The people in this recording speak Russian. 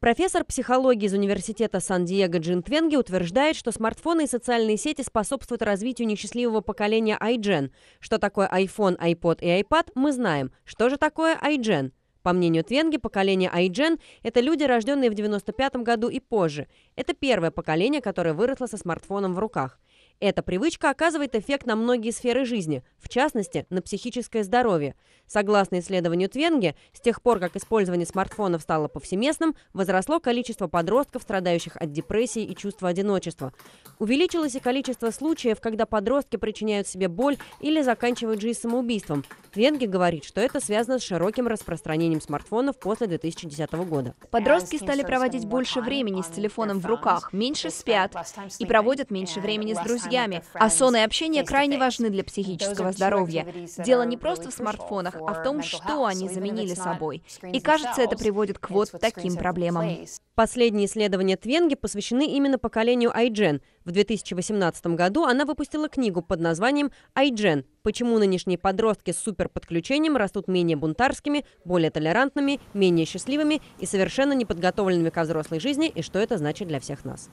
Профессор психологии из университета Сан-Диего Джин Джинтвенги утверждает, что смартфоны и социальные сети способствуют развитию несчастливого поколения iGen. Что такое iPhone, iPod и iPad, мы знаем. Что же такое iGen? По мнению Твенги, поколение iGen – это люди, рожденные в 95 году и позже. Это первое поколение, которое выросло со смартфоном в руках. Эта привычка оказывает эффект на многие сферы жизни, в частности, на психическое здоровье. Согласно исследованию Твенге, с тех пор, как использование смартфонов стало повсеместным, возросло количество подростков, страдающих от депрессии и чувства одиночества. Увеличилось и количество случаев, когда подростки причиняют себе боль или заканчивают жизнь самоубийством. Твенге говорит, что это связано с широким распространением смартфонов после 2010 года. Подростки стали проводить больше времени с телефоном в руках, меньше спят и проводят меньше времени с друзьями, а сон и общение крайне важны для психического ментального здоровья. Дело не просто в смартфонах, а в том, что они заменили собой. И кажется, это приводит к вот таким проблемам. Последние исследования Твенги посвящены именно поколению iGen. В 2018 году она выпустила книгу под названием «iGen. Почему нынешние подростки с суперподключением растут менее бунтарскими, более толерантными, менее счастливыми и совершенно неподготовленными ко взрослой жизни и что это значит для всех нас».